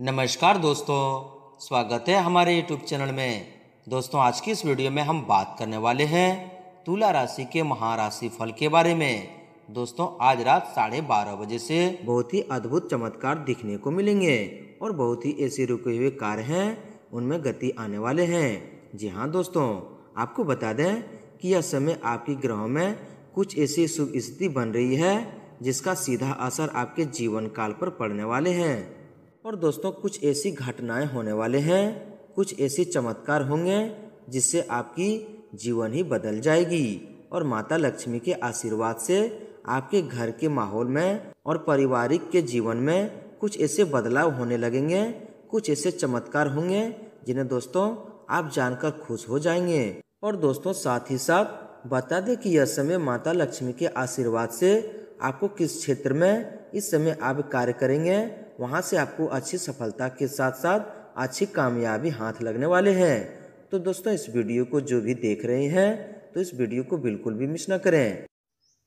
नमस्कार दोस्तों स्वागत है हमारे यूट्यूब चैनल में दोस्तों आज की इस वीडियो में हम बात करने वाले हैं तुला राशि के महाराशि फल के बारे में दोस्तों आज रात साढ़े बारह बजे से बहुत ही अद्भुत चमत्कार दिखने को मिलेंगे और बहुत ही ऐसे रुके हुए कार्य हैं उनमें गति आने वाले हैं जी हाँ दोस्तों आपको बता दें कि यह समय आपके ग्रहों में कुछ ऐसी शुभ स्थिति बन रही है जिसका सीधा असर आपके जीवन काल पर पड़ने वाले हैं और दोस्तों कुछ ऐसी घटनाएं होने वाले हैं कुछ ऐसे चमत्कार होंगे जिससे आपकी जीवन ही बदल जाएगी और माता लक्ष्मी के आशीर्वाद से आपके घर के माहौल में और पारिवारिक के जीवन में कुछ ऐसे बदलाव होने लगेंगे कुछ ऐसे चमत्कार होंगे जिन्हें दोस्तों आप जानकर खुश हो जाएंगे और दोस्तों साथ ही साथ बता दें कि यह समय माता लक्ष्मी के आशीर्वाद से आपको किस क्षेत्र में इस समय आप कार्य करेंगे वहाँ से आपको अच्छी सफलता के साथ साथ अच्छी कामयाबी हाथ लगने वाले हैं तो दोस्तों इस वीडियो को जो भी देख रहे हैं तो इस वीडियो को बिल्कुल भी मिस ना करें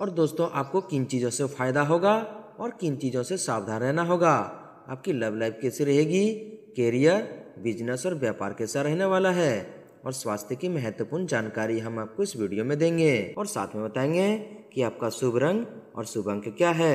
और दोस्तों आपको किन चीज़ों से फ़ायदा होगा और किन चीज़ों से सावधान रहना होगा आपकी लव लाइफ कैसी रहेगी कैरियर बिजनेस और व्यापार कैसा रहने वाला है और स्वास्थ्य की महत्वपूर्ण जानकारी हम आपको इस वीडियो में देंगे और साथ में बताएंगे कि आपका शुभ रंग और शुभ अंक क्या है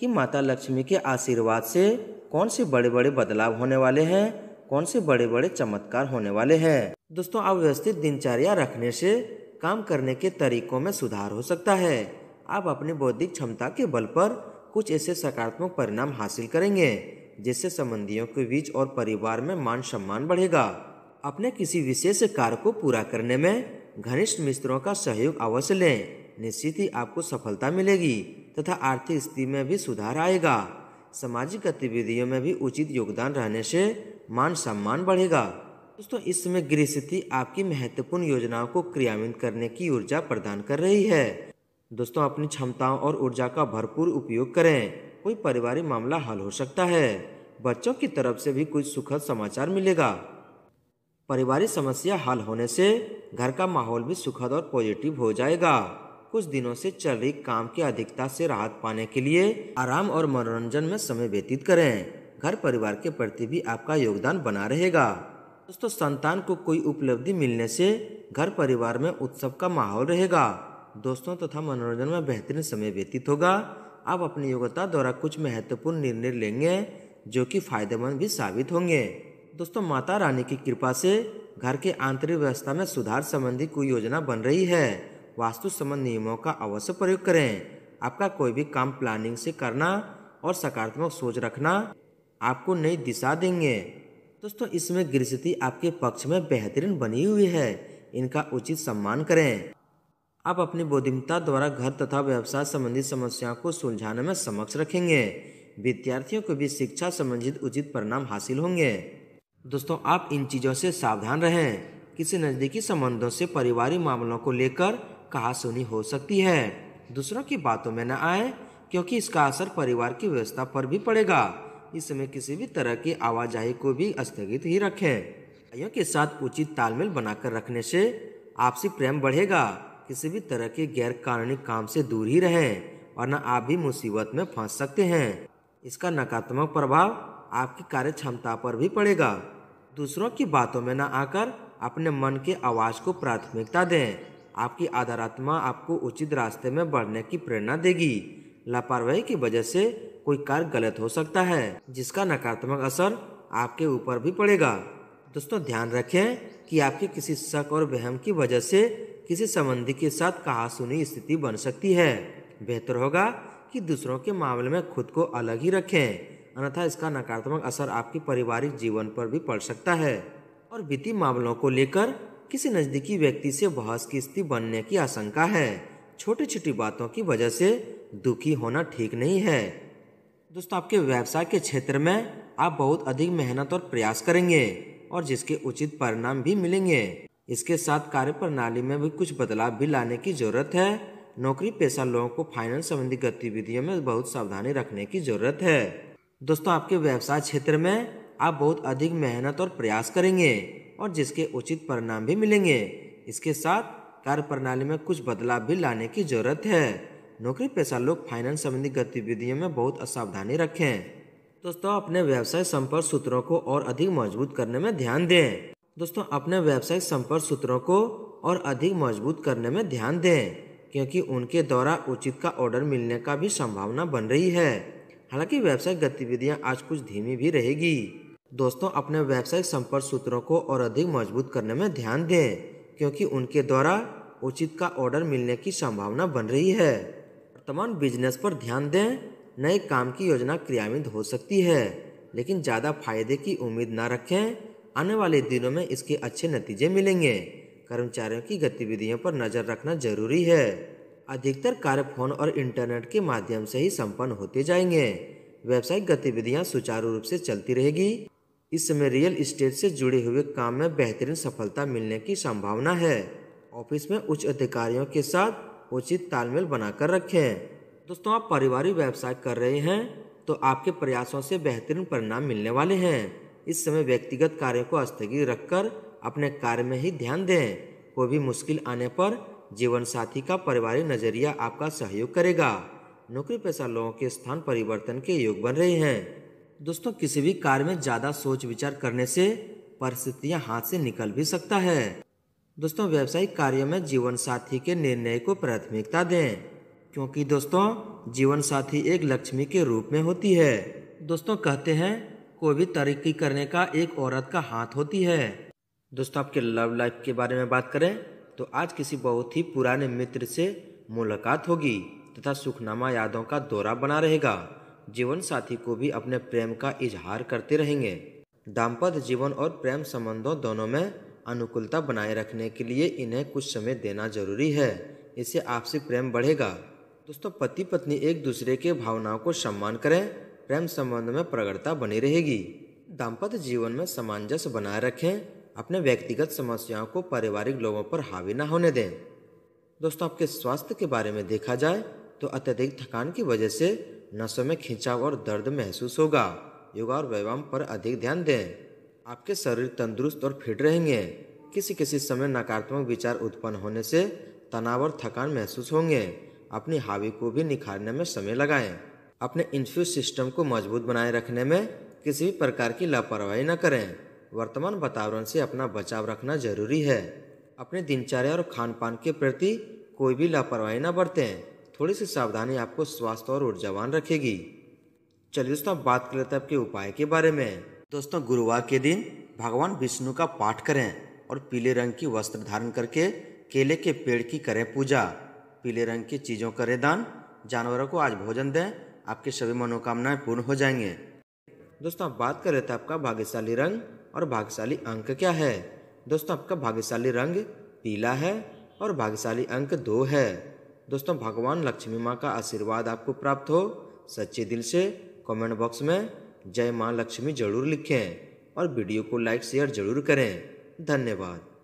कि माता लक्ष्मी के आशीर्वाद से कौन से बड़े बड़े बदलाव होने वाले हैं कौन से बड़े बड़े चमत्कार होने वाले हैं दोस्तों आप व्यवस्थित दिनचर्या रखने से काम करने के तरीकों में सुधार हो सकता है आप अपनी बौद्धिक क्षमता के बल पर कुछ ऐसे सकारात्मक परिणाम हासिल करेंगे जिससे संबंधियों के बीच और परिवार में मान सम्मान बढ़ेगा अपने किसी विशेष कार्य को पूरा करने में घनिष्ठ मित्रों का सहयोग अवश्य लें निश्चित ही आपको सफलता मिलेगी तथा आर्थिक स्थिति में भी सुधार आएगा सामाजिक गतिविधियों में भी उचित योगदान रहने से मान सम्मान बढ़ेगा दोस्तों इस समय गृह स्थिति आपकी महत्वपूर्ण योजनाओं को क्रियान्वित करने की ऊर्जा प्रदान कर रही है दोस्तों अपनी क्षमताओं और ऊर्जा का भरपूर उपयोग करें कोई पारिवारिक मामला हल हो सकता है बच्चों की तरफ से भी कुछ सुखद समाचार मिलेगा पारिवारिक समस्या हल होने से घर का माहौल भी सुखद और पॉजिटिव हो जाएगा कुछ दिनों से चल रही काम की अधिकता से राहत पाने के लिए आराम और मनोरंजन में समय व्यतीत करें घर परिवार के प्रति भी आपका योगदान बना रहेगा दोस्तों संतान को कोई उपलब्धि मिलने से घर परिवार में उत्सव का माहौल रहेगा दोस्तों तथा तो मनोरंजन में बेहतरीन समय व्यतीत होगा आप अपनी योग्यता द्वारा कुछ महत्वपूर्ण निर्णय लेंगे जो कि फायदेमंद भी साबित होंगे दोस्तों माता रानी की कृपा से घर के आंतरिक व्यवस्था में सुधार संबंधी कोई योजना बन रही है वास्तु संबंध नियमों का अवश्य प्रयोग करें आपका कोई भी काम प्लानिंग से करना और सकारात्मक सोच रखना आपको नई दिशा देंगे दोस्तों इसमें गृहस्थिति आपके पक्ष में बेहतरीन बनी हुई है इनका उचित सम्मान करें आप अपनी बौद्धिमता द्वारा घर तथा व्यवसाय संबंधी समस्याओं को सुलझाने में समक्ष रखेंगे विद्यार्थियों को भी शिक्षा संबंधित उचित परिणाम हासिल होंगे दोस्तों आप इन चीज़ों से सावधान रहें किसी नज़दीकी संबंधों से परिवारिक मामलों को लेकर कहा सुनी हो सकती है दूसरों की बातों में न आए क्योंकि इसका असर परिवार की व्यवस्था पर भी पड़ेगा इसमें किसी भी तरह की आवाजाही को भी स्थगित ही रखें भाइयों के साथ उचित तालमेल बनाकर रखने से आपसी प्रेम बढ़ेगा किसी भी तरह के गैर कानूनी काम से दूर ही रहें वरना आप भी मुसीबत में फंस सकते हैं इसका नकारात्मक प्रभाव आपकी कार्य क्षमता पर भी पड़ेगा दूसरों की बातों में न आकर अपने मन के आवाज़ को प्राथमिकता दें आपकी आधारात्मा आपको उचित रास्ते में बढ़ने की प्रेरणा देगी लापरवाही की वजह से कोई कार्य गलत हो सकता है जिसका नकारात्मक असर आपके ऊपर भी पड़ेगा दोस्तों ध्यान रखें कि आपके किसी शक और वहम की वजह से किसी संबंधी के साथ कहा सुनी स्थिति बन सकती है बेहतर होगा कि दूसरों के मामले में खुद को अलग ही रखें अन्यथा इसका नकारात्मक असर आपके पारिवारिक जीवन पर भी पड़ सकता है और वित्तीय मामलों को लेकर किसी नज़दीकी व्यक्ति से बहस की स्थिति बनने की आशंका है छोटी छोटी बातों की वजह से दुखी होना ठीक नहीं है दोस्तों आपके व्यवसाय के क्षेत्र में आप बहुत अधिक मेहनत और प्रयास करेंगे और जिसके उचित परिणाम भी मिलेंगे इसके साथ कार्य प्रणाली में भी कुछ बदलाव भी लाने की जरूरत है नौकरी पेशा लोगों को फाइनेंस संबंधी गतिविधियों में बहुत सावधानी रखने की जरूरत है दोस्तों आपके व्यवसाय क्षेत्र में आप बहुत अधिक मेहनत और प्रयास करेंगे और जिसके उचित परिणाम भी मिलेंगे इसके साथ कार्य प्रणाली में कुछ बदलाव भी लाने की जरूरत है नौकरी पेशा लोग फाइनेंस संबंधी गतिविधियों में बहुत असावधानी रखें दोस्तों अपने व्यवसाय संपर्क सूत्रों को और अधिक मजबूत करने में ध्यान दें दोस्तों अपने व्यवसाय संपर्क सूत्रों को और अधिक मजबूत करने में ध्यान दें क्योंकि उनके द्वारा उचित का ऑर्डर मिलने का भी संभावना बन रही है हालांकि व्यवसाय गतिविधियां आज कुछ धीमी भी रहेगी दोस्तों अपने व्यावसायिक संपर्क सूत्रों को और अधिक मजबूत करने में ध्यान दें क्योंकि उनके द्वारा उचित का ऑर्डर मिलने की संभावना बन रही है वर्तमान बिजनेस पर ध्यान दें नए काम की योजना क्रियान्वित हो सकती है लेकिन ज़्यादा फायदे की उम्मीद ना रखें आने वाले दिनों में इसके अच्छे नतीजे मिलेंगे कर्मचारियों की गतिविधियों पर नज़र रखना जरूरी है अधिकतर कार्य फोन और इंटरनेट के माध्यम से ही संपन्न होते जाएंगे व्यावसायिक गतिविधियां सुचारू रूप से चलती रहेगी इस समय रियल इस्टेट से जुड़े हुए काम में बेहतरीन सफलता मिलने की संभावना है ऑफिस में उच्च अधिकारियों के साथ उचित तालमेल बनाकर रखें दोस्तों आप पारिवारिक व्यवसाय कर रहे हैं तो आपके प्रयासों से बेहतरीन परिणाम मिलने वाले हैं इस समय व्यक्तिगत कार्यों को स्थगित रखकर अपने कार्य में ही ध्यान दें कोई भी मुश्किल आने पर जीवन साथी का पारिवारिक नजरिया आपका सहयोग करेगा नौकरी पैसा लोगों के स्थान परिवर्तन के योग बन रहे हैं दोस्तों किसी भी कार्य में ज़्यादा सोच विचार करने से परिस्थितियाँ हाथ से निकल भी सकता है दोस्तों व्यवसायिक कार्यों में जीवन साथी के निर्णय को प्राथमिकता दें क्योंकि दोस्तों जीवन साथी एक लक्ष्मी के रूप में होती है दोस्तों कहते हैं कोई भी तरक्की करने का एक औरत का हाथ होती है दोस्तों आपके लव लाइफ के बारे में बात करें तो आज किसी बहुत ही पुराने मित्र से मुलाकात होगी तथा सुखनामा यादों का दौरा बना रहेगा जीवन साथी को भी अपने प्रेम का इजहार करते रहेंगे दाम्पत्य जीवन और प्रेम संबंधों दोनों में अनुकूलता बनाए रखने के लिए इन्हें कुछ समय देना जरूरी है इससे आपसी प्रेम बढ़ेगा दोस्तों पति पत्नी एक दूसरे के भावनाओं को सम्मान करें प्रेम संबंध में प्रगड़ता बनी रहेगी दाम्पत्य जीवन में सामंजस्य बनाए रखें अपने व्यक्तिगत समस्याओं को पारिवारिक लोगों पर हावी ना होने दें दोस्तों आपके स्वास्थ्य के बारे में देखा जाए तो अत्यधिक थकान की वजह से नसों में खिंचाव और दर्द महसूस होगा योगा और व्यायाम पर अधिक ध्यान दें आपके शरीर तंदुरुस्त और फिट रहेंगे किसी किसी समय नकारात्मक विचार उत्पन्न होने से तनाव और थकान महसूस होंगे अपनी हावी को भी निखारने में समय लगाएं अपने इन्फ्यूज सिस्टम को मजबूत बनाए रखने में किसी भी प्रकार की लापरवाही न करें वर्तमान वातावरण से अपना बचाव रखना जरूरी है अपने दिनचर्या और खान पान के प्रति कोई भी लापरवाही न बरतें थोड़ी सी सावधानी आपको स्वास्थ्य और ऊर्जावान रखेगी चलिए दोस्तों बात कर लेते हैं आपके उपाय के बारे में दोस्तों गुरुवार के दिन भगवान विष्णु का पाठ करें और पीले रंग की वस्त्र धारण करके केले के पेड़ की करें पूजा पीले रंग की चीज़ों करें दान जानवरों को आज भोजन दें आपकी सभी मनोकामनाएं पूर्ण हो जाएंगे दोस्तों आप बात कर लेते हैं आपका भाग्यशाली रंग और भाग्यशाली अंक क्या है दोस्तों आपका भाग्यशाली रंग पीला है और भाग्यशाली अंक दो है दोस्तों भगवान लक्ष्मी माँ का आशीर्वाद आपको प्राप्त हो सच्चे दिल से कमेंट बॉक्स में जय माँ लक्ष्मी जरूर लिखें और वीडियो को लाइक शेयर जरूर करें धन्यवाद